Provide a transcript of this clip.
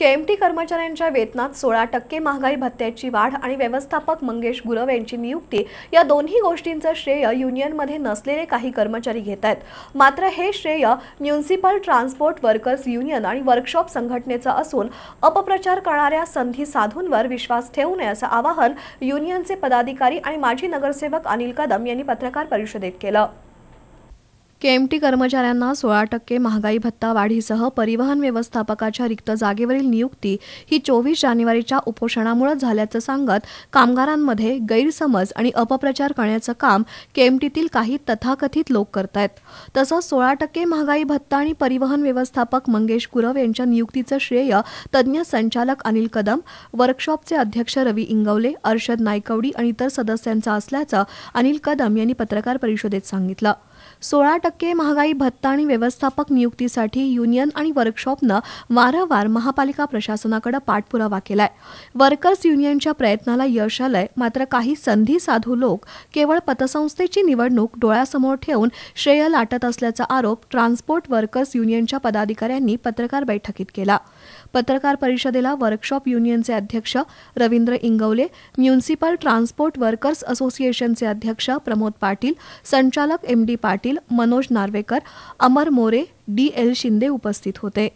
KMT कर्मचाऱ्यांच्या वेतनात सोळा टक्के महागाई भत्त्याची वाढ आणि व्यवस्थापक मंगेश गुरव यांची नियुक्ती या दोन्ही गोष्टींचं श्रेय युनियनमध्ये नसलेले काही कर्मचारी घेत आहेत मात्र हे श्रेय म्युन्सिपल ट्रान्सपोर्ट वर्कर्स युनियन आणि वर्कशॉप संघटनेचं असून अपप्रचार करणाऱ्या संधी साधूंवर विश्वास ठेवू नये असं आवाहन युनियनचे पदाधिकारी आणि माजी नगरसेवक अनिल कदम यांनी पत्रकार परिषदेत केलं केएमटी कर्मचाऱ्यांना सोळा टक्के महागाई भत्ता वाढीसह परिवहन व्यवस्थापकाच्या रिक्त जागेवरील नियुक्ती ही चोवीस जानेवारीच्या उपोषणामुळे झाल्याचं सांगत कामगारांमध्ये गैरसमज आणि अपप्रचार करण्याचं काम केएमटीतील काही तथाकथित लोक करत आहेत तसंच सोळा टक्के महागाई भत्ता आणि परिवहन व्यवस्थापक मंगेश कुरव यांच्या नियुक्तीचं श्रेय तज्ज्ञ संचालक अनिल कदम वर्कशॉपचे अध्यक्ष रवी इंगवले अर्षद नायकवडी आणि इतर सदस्यांचा असल्याचं अनिल कदम यांनी पत्रकार परिषदेत सांगितलं सोळा टक्के महागाई भत्ता आणि व्यवस्थापक नियुक्तीसाठी युनियन आणि वर्कशॉपनं वारंवार महापालिका प्रशासनाकडे पाठपुरावा केलाय वर्कर्स युनियनच्या प्रयत्नाला यश आलंय मात्र काही संधी साधू लोक केवळ पतसंस्थेची निवडणूक डोळ्यासमोर ठेवून श्रेय लाटत असल्याचा आरोप ट्रान्सपोर्ट वर्कर्स युनियनच्या पदाधिकाऱ्यांनी पत्रकार बैठकीत केला पत्रकार परिषदेला वर्कशॉप युनियनचे अध्यक्ष Ravindra Ingawale municipal transport workers असोसिएशनचे अध्यक्ष प्रमोद पाटील संचालक M D Patil Manoj Narvekar Amar More D L Shinde उपस्थित होते